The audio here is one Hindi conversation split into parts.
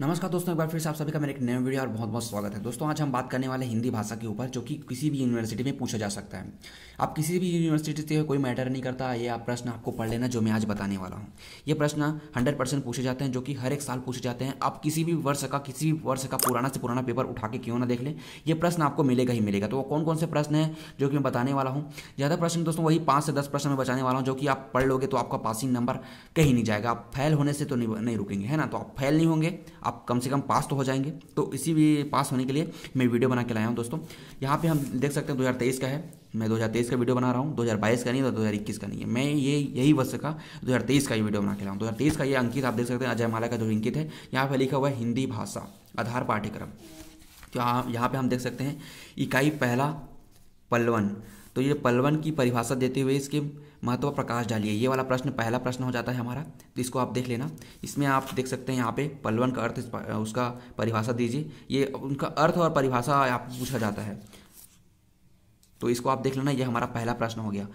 नमस्कार दोस्तों एक बार फिर से आप सभी का मेरे एक नए वीडियो और बहुत बहुत स्वागत है दोस्तों आज हम बात करने वाले हिंदी भाषा के ऊपर जो कि किसी भी यूनिवर्सिटी में पूछा जा सकता है आप किसी भी यूनिवर्सिटी से कोई मैटर नहीं करता ये आप प्रश्न आपको पढ़ लेना जो मैं आज बताने वाला हूँ ये प्रश्न हंड्रेड परसेंट पूछे जाते हैं जो कि हर एक साल पूछे जाते हैं आप किसी भी वर्ष का किसी भी वर्ष का पुराना से पुराना पेपर उठा के क्यों ना देख लें ये प्रश्न आपको मिलेगा ही मिलेगा तो वो कौन कौन से प्रश्न है जो कि मैं बताने वाला हूँ ज़्यादा प्रश्न दोस्तों वही पाँच से दस प्रश्न मैं बचाने वाला हूँ जो कि आप पढ़ लोगे तो आपका पासिंग नंबर कहीं नहीं जाएगा आप फेल होने से तो नहीं रुकेंगे है ना तो आप फेल नहीं होंगे आप कम से कम पास तो हो जाएंगे तो इसी भी पास होने के लिए मैं वीडियो बना के लाया हूँ दोस्तों यहाँ पे हम देख सकते हैं 2023 का है मैं 2023 का वीडियो बना रहा हूँ 2022 का नहीं और तो 2021 का नहीं है मैं ये यही वर्ष का 2023 का ये वीडियो बना के लाऊँ दो का ये अंकित आप देख सकते हैं अजय माला का जो अंकित है यहाँ पर लिखा हुआ है हिंदी भाषा आधार पाठ्यक्रम तो यहाँ पर हम देख सकते हैं इकाई पहला पलवन तो ये पलवन की परिभाषा देते हुए इसके महत्व प्रकाश डालिए ये वाला प्रश्न पहला प्रश्न हो जाता है हमारा तो इसको आप देख लेना इसमें आप देख सकते हैं यहाँ पे पलवन का अर्थ उसका परिभाषा दीजिए ये उनका अर्थ और परिभाषा आप पूछा जाता है तो इसको आप देख लेना ये हमारा पहला प्रश्न हो गया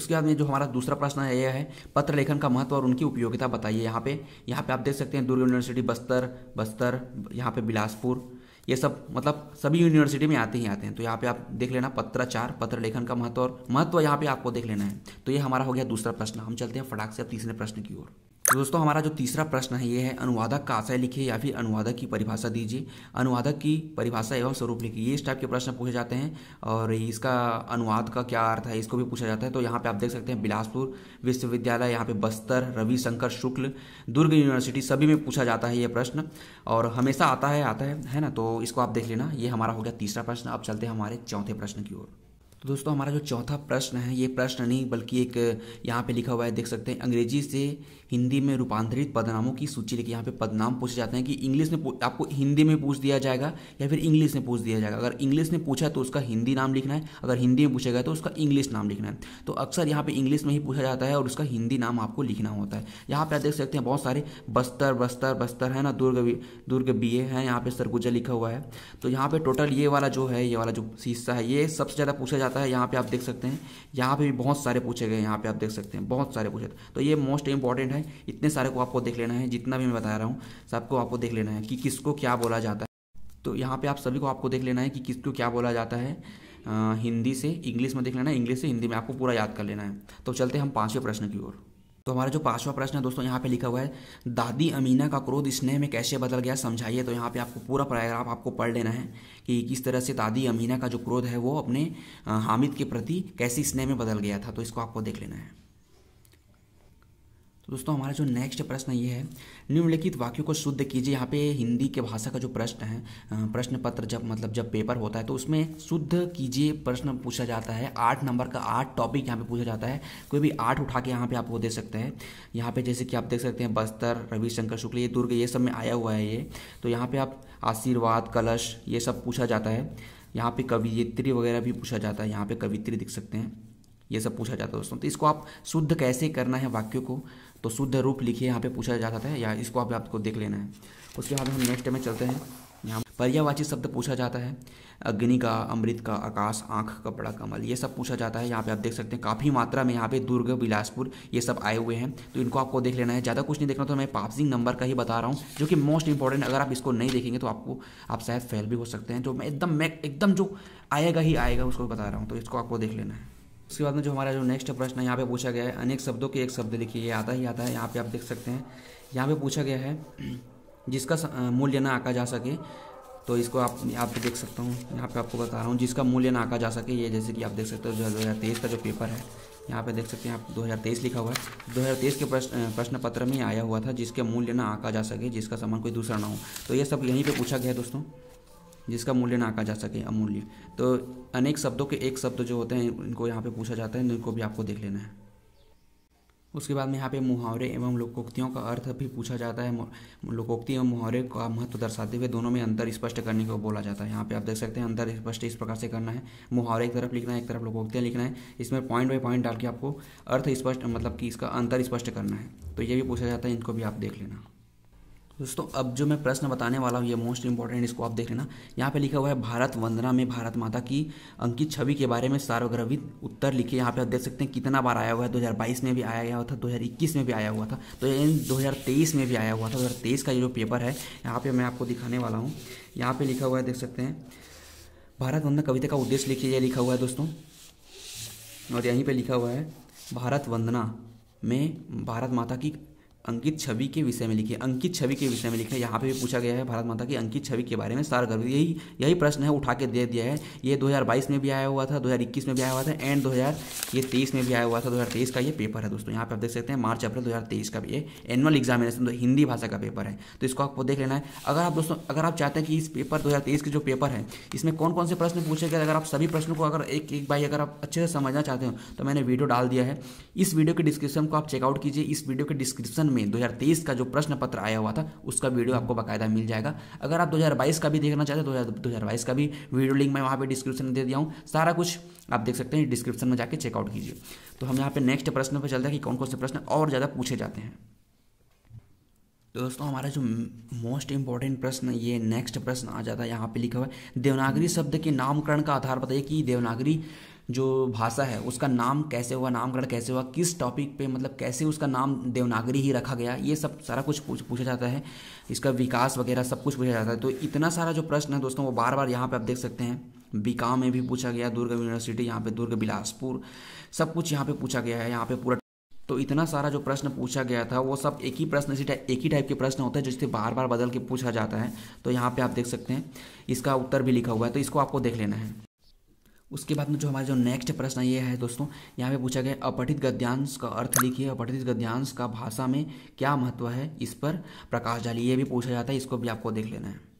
उसके बाद में जो हमारा दूसरा प्रश्न है यह है पत्र लेखन का महत्व और उनकी उपयोगिता बताइए यहाँ पे यहाँ पे आप देख सकते हैं दुर्ग यूनिवर्सिटी बस्तर बस्तर यहाँ पे बिलासपुर ये सब मतलब सभी यूनिवर्सिटी में आते ही आते हैं तो यहाँ पे आप देख लेना पत्राचार पत्र लेखन का महत्व और महत्व यहाँ पे आपको देख लेना है तो ये हमारा हो गया दूसरा प्रश्न हम चलते हैं फटाक से अब तीसरे प्रश्न की ओर तो दोस्तों हमारा जो तीसरा प्रश्न है ये है अनुवादक का आशय लिखिए या फिर अनुवादक की परिभाषा दीजिए अनुवादक की परिभाषा एवं स्वरूप लिखिए ये इस टाइप के प्रश्न पूछे जाते हैं और इसका अनुवाद का क्या अर्थ है इसको भी पूछा जाता है तो यहाँ पे आप देख सकते हैं बिलासपुर विश्वविद्यालय यहाँ पे बस्तर रविशंकर शुक्ल दुर्ग यूनिवर्सिटी सभी में पूछा जाता है ये प्रश्न और हमेशा आता है आता है है ना तो इसको आप देख लेना ये हमारा हो गया तीसरा प्रश्न अब चलते हैं हमारे चौथे प्रश्न की ओर तो दोस्तों हमारा जो चौथा प्रश्न है ये प्रश्न नहीं बल्कि एक यहाँ पे लिखा हुआ है देख सकते हैं अंग्रेजी से हिंदी में रूपांतरित पदनामों की सूची लेके यहाँ पे पदनाम पूछे जाते हैं कि इंग्लिश में आपको हिंदी में पूछ दिया जाएगा या फिर इंग्लिश में पूछ दिया जाएगा अगर इंग्लिश में पूछा तो उसका हिंदी नाम लिखना है अगर हिंदी में पूछा गया तो उसका इंग्लिश नाम लिखना है तो अक्सर यहाँ पर इंग्लिश में ही पूछा जाता है और उसका हिंदी नाम आपको लिखना होता है यहाँ पर आप देख सकते हैं बहुत सारे बस्तर बस्तर बस्तर है ना दुर्ग दुर्ग बी ए है यहाँ पे सरगुजा लिखा हुआ है तो यहाँ पर टोटल ये वाला जो है ये वाला जो हिस्सा है ये सबसे ज़्यादा पूछा जाता जाता है यहाँ पे आप देख सकते हैं यहाँ पे भी बहुत सारे पूछे गए यहाँ पे आप देख सकते हैं बहुत सारे पूछे तो ये मोस्ट इंपॉर्टेंट है इतने सारे को आपको देख लेना है जितना भी मैं बता रहा हूँ सबको आपको देख लेना है कि किसको क्या बोला जाता है तो यहाँ पर आप सभी को आपको देख लेना है कि किसको क्या बोला जाता है हिंदी से इंग्लिश में देख लेना है इंग्लिश से हिंदी में आपको पूरा याद कर लेना है तो चलते हम पाँचवें प्रश्न की ओर तो हमारा जो पांचवा प्रश्न है दोस्तों यहाँ पे लिखा हुआ है दादी अमीना का क्रोध स्नेह में कैसे बदल गया समझाइए तो यहाँ पे आपको पूरा पैराग्राफ आपको पढ़ लेना है कि किस तरह से दादी अमीना का जो क्रोध है वो अपने हामिद के प्रति कैसे स्नेह में बदल गया था तो इसको आपको देख लेना है तो दोस्तों हमारा जो नेक्स्ट प्रश्न ये है निम्नलिखित वाक्यों को शुद्ध कीजिए यहाँ पे हिंदी के भाषा का जो प्रश्न है प्रश्न पत्र जब मतलब जब पेपर होता है तो उसमें शुद्ध कीजिए प्रश्न पूछा जाता है आठ नंबर का आठ टॉपिक यहाँ पे पूछा जाता है कोई भी आठ उठा के यहाँ पे आप वो दे सकते हैं यहाँ पे जैसे कि आप देख सकते हैं बस्तर रविशंकर शुक्ल ये दुर्ग ये सब में आया हुआ है ये तो यहाँ पर आप आशीर्वाद कलश ये सब पूछा जाता है यहाँ पे कवियत्री वगैरह भी पूछा जाता है यहाँ पे कवित्री दिख सकते हैं ये सब पूछा जाता है दोस्तों तो इसको आप शुद्ध कैसे करना है वाक्य को तो शुद्ध रूप लिखिए यहाँ पे पूछा जाता है या इसको आप आपको देख लेना है उसके बाद हम नेक्स्ट में चलते हैं यहाँ पर्यावाची शब्द पूछा जाता है अग्नि का अमृत का आकाश आँख कपड़ा कमल ये सब पूछा जाता है यहाँ पे आप देख सकते हैं काफ़ी मात्रा में यहाँ पे दुर्ग बिलासपुर ये सब आए हुए हैं तो इनको आपको देख लेना है ज़्यादा कुछ नहीं देखना तो मैं पापसिंग नंबर का ही बता रहा हूँ जो कि मोस्ट इंपॉर्टेंट अगर आप इसको नहीं देखेंगे तो आपको आप शायद फेल भी हो सकते हैं जो मैं एकदम मैं एकदम जो आएगा ही आएगा उसको बता रहा हूँ तो इसको आपको देख लेना है उसके बाद में जो हमारा जो नेक्स्ट प्रश्न है यहाँ पे पूछा गया है अनेक शब्दों के एक शब्द लिखिए ये आता ही आता है यहाँ पे आप देख सकते हैं यहाँ पे पूछा गया है जिसका मूल्य ना आका जा सके तो इसको आप यहाँ पे देख सकता हूँ यहाँ पे आपको बता रहा हूँ जिसका मूल्य ना आका जा सके ये जैसे कि आप देख सकते हो दो हज़ार तेईस का जो पेपर है यहाँ पे देख सकते हैं आप 2023 लिखा हुआ है 2023 के प्रश्न प्रश्न पत्र में आया हुआ था जिसके मूल्य ना आका जा सके जिसका सामान कोई दूसरा ना हो तो ये सब यहीं पे पूछा गया है दोस्तों जिसका मूल्य ना कहा जा सके अमूल्य तो अनेक शब्दों के एक शब्द जो होते हैं इनको यहाँ पे पूछा जाता है इनको भी आपको देख लेना है उसके बाद में यहाँ पे मुहावरे एवं लोकोक्तियों का अर्थ भी पूछा जाता है लोकोक्ति एवं मुहावरे का महत्व दर्शाते हुए दोनों में अंतर स्पष्ट करने को बोला जाता है यहाँ पे आप देख सकते हैं अंतर स्पष्ट इस प्रकार से करना है मुहावरे एक तरफ लिखना है एक तरफ लोकोक्तियाँ लिखना है इसमें पॉइंट बाई पॉइंट डाल के आपको अर्थ स्पष्ट मतलब कि इसका अंतर स्पष्ट करना है तो ये भी पूछा जाता है इनको भी आप देख लेना दोस्तों अब जो मैं प्रश्न बताने वाला हूँ ये मोस्ट इंपॉर्टेंट इसको आप देख लेना यहाँ पे लिखा हुआ है भारत वंदना में भारत माता की अंकित छवि के बारे में सार्वगर्भित उत्तर लिखे यहाँ पे आप देख सकते हैं कितना बार आया हुआ है 2022 में भी आया हुआ था 2021 में भी आया हुआ था तो दो में भी आया हुआ था दो का ये जो पेपर है यहाँ पर मैं आपको दिखाने वाला हूँ यहाँ पर लिखा हुआ है देख सकते हैं भारत वंदना कविता का उद्देश्य लिखिए यह लिखा हुआ है दोस्तों और यहीं पर लिखा हुआ है भारत वंदना में भारत माता की अंकित छवि के विषय में लिखे अंकित छवि के विषय में लिखे यहाँ पे भी पूछा गया है भारत माता की अंकित छवि के बारे में सार गर्भ यही यही प्रश्न है उठा के दे दिया है ये 2022 में भी आया हुआ था 2021 में भी आया हुआ था एंड 2000 ये 23 में भी आया हुआ था 2023 का ये पेपर है दोस्तों यहाँ पे आप देख सकते हैं मार्च अप्रैल दो का ये एनुअल एग्जामिनेशन तो हिंदी भाषा का पेपर है तो इसको आपको देख लेना है अगर आप दोस्तों अगर आप चाहते हैं कि इस पेपर दो के जो पेपर है इसमें कौन कौन से प्रश्न पूछे गए अगर आप सभी प्रश्नों को अगर एक एक बाई अगर आप अच्छे से समझना चाहते हो तो मैंने वीडियो डाल दिया है इस वीडियो के डिस्क्रिप्शन को आप चेकआउट कीजिए इस वीडियो के डिस्क्रिप्शन में 2023 का जो प्रश्न पत्र आया हुआ था उसका वीडियो आपको बकायदा मिल जाएगा अगर आप 2022 का भी देखना चाहते हैं तो दो हज़ार का भी वीडियो लिंक मैं वहाँ पे डिस्क्रिप्शन में दे दिया हूँ सारा कुछ आप देख सकते हैं डिस्क्रिप्शन में जाकर चेकआउट कीजिए तो हम यहाँ पर नेक्स्ट प्रश्न पर चलते हैं कि कौन कौन से प्रश्न और ज़्यादा पूछे जाते हैं तो दोस्तों हमारा जो मोस्ट इंपॉर्टेंट प्रश्न ये नेक्स्ट प्रश्न आ जाता है यहाँ पे लिखा हुआ है देवनागरी शब्द के नामकरण का आधार बताइए कि देवनागरी जो भाषा है उसका नाम कैसे हुआ नामकरण कैसे हुआ किस टॉपिक पे मतलब कैसे उसका नाम देवनागरी ही रखा गया ये सब सारा कुछ पूछ, पूछा जाता है इसका विकास वगैरह सब कुछ पूछा जाता है तो इतना सारा जो प्रश्न है दोस्तों वो बार बार यहाँ पर आप देख सकते हैं बीकाम में भी पूछा गया दुर्ग यूनिवर्सिटी यहाँ पे दुर्ग बिलासपुर सब कुछ यहाँ पे पूछा गया है यहाँ पे पूरा तो इतना सारा जो प्रश्न पूछा गया था वो सब एक ही प्रश्न इसी एक ही टाइप के प्रश्न होते हैं जिससे बार बार बदल के पूछा जाता है तो यहाँ पे आप देख सकते हैं इसका उत्तर भी लिखा हुआ है तो इसको आपको देख लेना है उसके बाद में जो हमारा जो नेक्स्ट प्रश्न ये है दोस्तों यहाँ पे पूछा गया अपठित गद्यांश का अर्थ लिखिए अपठित गद्यांश का भाषा में क्या महत्व है इस पर प्रकाश डालिए ये भी पूछा जाता है इसको भी आपको देख लेना है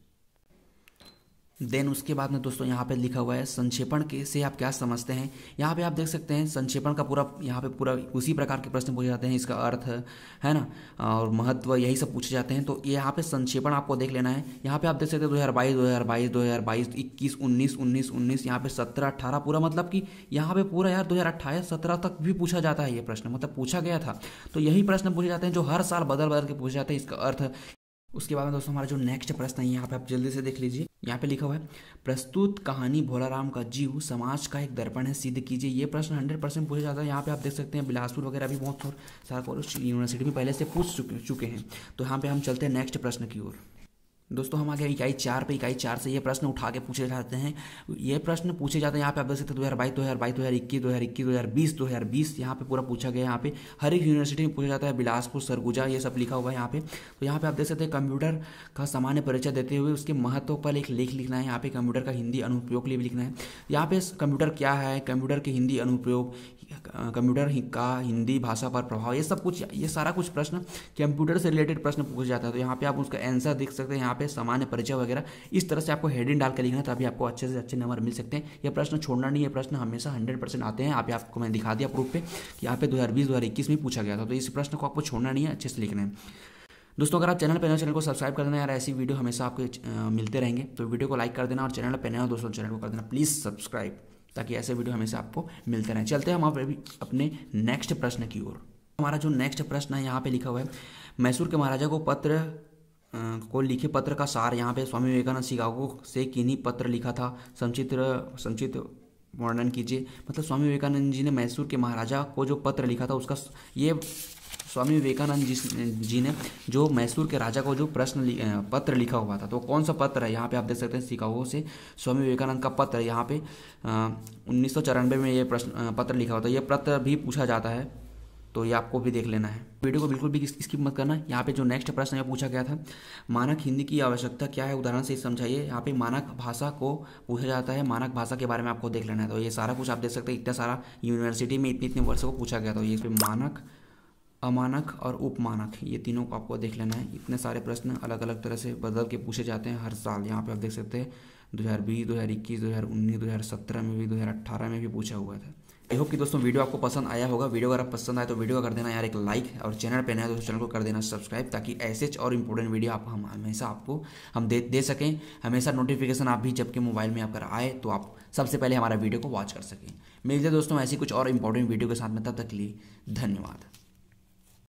देन उसके बाद में दोस्तों यहाँ पे लिखा हुआ है संक्षेपण के से आप क्या समझते हैं यहाँ पे आप देख सकते हैं संक्षेपण का पूरा यहाँ पे पूरा उसी प्रकार के प्रश्न पूछे जाते हैं इसका अर्थ है ना और महत्व यही सब पूछे जाते हैं तो यहाँ पे संक्षेपण आपको देख लेना है यहाँ पे आप देख सकते हैं दो हज़ार बाईस दो हज़ार बाईस दो हज़ार बाईस इक्कीस उन्नीस उन्नीस उन्नीस यहाँ पे सत्रह अट्ठारह पूरा मतलब कि यहाँ पे पूरा यार दो हज़ार अट्ठाईस सत्रह तक भी पूछा जाता है ये प्रश्न मतलब पूछा गया था तो यही प्रश्न पूछे जाते हैं जो हर साल बदल बदल के पूछे जाते हैं इसका अर्थ उसके बाद में दोस्तों हमारा जो नेक्स्ट प्रश्न है यहाँ पे आप जल्दी से देख लीजिए यहाँ पे लिखा हुआ है प्रस्तुत कहानी भोला राम का जीव समाज का एक दर्पण है सिद्ध कीजिए ये प्रश्न हंड्रेड परसेंट पूछा जाता है यहाँ पे आप देख सकते हैं बिलासपुर वगैरह भी बहुत सारा कॉलेज यूनिवर्सिटी में पहले से पूछ चुके हैं तो यहाँ पे हम चलते हैं नेक्स्ट प्रश्न की ओर दोस्तों हम आ गए इकाई चार पे इकाई चार से ये प्रश्न उठा के पूछे जाते हैं ये प्रश्न पूछे जाते हैं यहाँ पे आप देख सकते हैं दो हज़ार बाईस दो हज़ार बाईस दो हज़ार इक्कीस दो हज़ार इक्कीस दो हज़ार बीस दो हज़ार बीस यहाँ पे पूरा पूछा गया यहाँ पे हर एक यूनिवर्सिटी में पूछा जाता है बिलासपुर सरगुजा ये सब लिखा हुआ है यहाँ पे तो यहाँ पे आप देख सकते हैं कंप्यूटर का सामान्य परिचय देते हुए उसके महत्व पर एक लेख लिखना है यहाँ पे कंप्यूटर का हिंदी अनुप्रयोग लिए भी लिखना है यहाँ पे कंप्यूटर क्या है कंप्यूटर के हिंदी अनुप्रयोग कंप्यूटर का हिंदी भाषा पर प्रभाव ये सब कुछ ये सारा कुछ प्रश्न कंप्यूटर से रिलेटेड प्रश्न पूछा जाता है तो यहाँ पे आप उसका आंसर देख सकते हैं यहाँ पे सामान्य परिचय वगैरह इस तरह से आपको हेडिंग डाल के लिखना तभी आपको अच्छे से अच्छे नंबर मिल सकते हैं ये प्रश्न छोड़ना नहीं है प्रश्न हमेशा हंड्रेड परसेंट आते हैं आप आपको मैंने दिखा दिया प्रूफ पे कि यहाँ पे दो हज़ार में पूछा गया था तो इस प्रश्न को आपको छोड़ना नहीं है अच्छे से लिखना है दोस्तों अगर आप चैनल पर चैनल को सब्सक्राइब कर देना यार ऐसी वीडियो हमेशा आपको मिलते रहेंगे तो वीडियो को लाइक कर देना और चैनल पर नए हो दोस्तों चैनल को कर देना प्लीज़ सब्सक्राइब ताकि ऐसे वीडियो हमेशा आपको मिलते रहें चलते हैं हम अभी अपने नेक्स्ट प्रश्न की ओर हमारा जो नेक्स्ट प्रश्न है यहाँ पे लिखा हुआ है मैसूर के महाराजा को पत्र को लिखे पत्र का सार यहाँ पे स्वामी विवेकानंद शिकागो से किन्हीं पत्र लिखा था संचित्र संचित वर्णन कीजिए मतलब स्वामी विवेकानंद जी ने मैसूर के महाराजा को जो पत्र लिखा था उसका ये स्वामी विवेकानंद जी जी ने जो मैसूर के राजा को जो प्रश्न लि, पत्र लिखा हुआ था तो कौन सा पत्र है यहाँ पे आप देख सकते हैं शिकागो से स्वामी विवेकानंद का पत्र यहाँ पे उन्नीस में ये प्रश्न पत्र लिखा हुआ था ये पत्र भी पूछा जाता है तो ये आपको भी देख लेना है वीडियो को बिल्कुल भी स्किप मत करना यहाँ पे जो नेक्स्ट प्रश्न है पूछा गया था मानक हिंदी की आवश्यकता क्या है उदाहरण से समझाइए यहाँ पे मानक भाषा को पूछा जाता है मानक भाषा के बारे में आपको देख लेना है तो ये सारा कुछ आप देख सकते हैं इतना सारा यूनिवर्सिटी में इतने इतने वर्षों को पूछा गया था तो ये इस पर मानक अमानक और उपमानक ये तीनों को आपको देख लेना है इतने सारे प्रश्न अलग अलग तरह से बदल के पूछे जाते हैं हर साल यहाँ पे आप देख सकते हैं दो हज़ार बीस दो हज़ार इक्कीस दो हज़ार उन्नीस दो हज़ार सत्रह में भी दो हज़ार अट्ठारह में भी पूछा हुआ था आई होप कि दोस्तों वीडियो आपको पसंद आया होगा वीडियो अगर आप पसंद आए तो वीडियो कर देना यार एक लाइक और चैनल पर नया दोस्तों चैनल को कर देना सब्सक्राइब ताकि ऐसे और इंपॉर्टेंट वीडियो आप हम हमेशा आपको हम दे दे सकें हमेशा नोटिफिकेशन आप भी जबकि मोबाइल में आकर आए तो आप सबसे पहले हमारा वीडियो को वॉच कर सकें मिलते दोस्तों ऐसी कुछ और इंपॉर्टेंट वीडियो के साथ में तब तक लिए धन्यवाद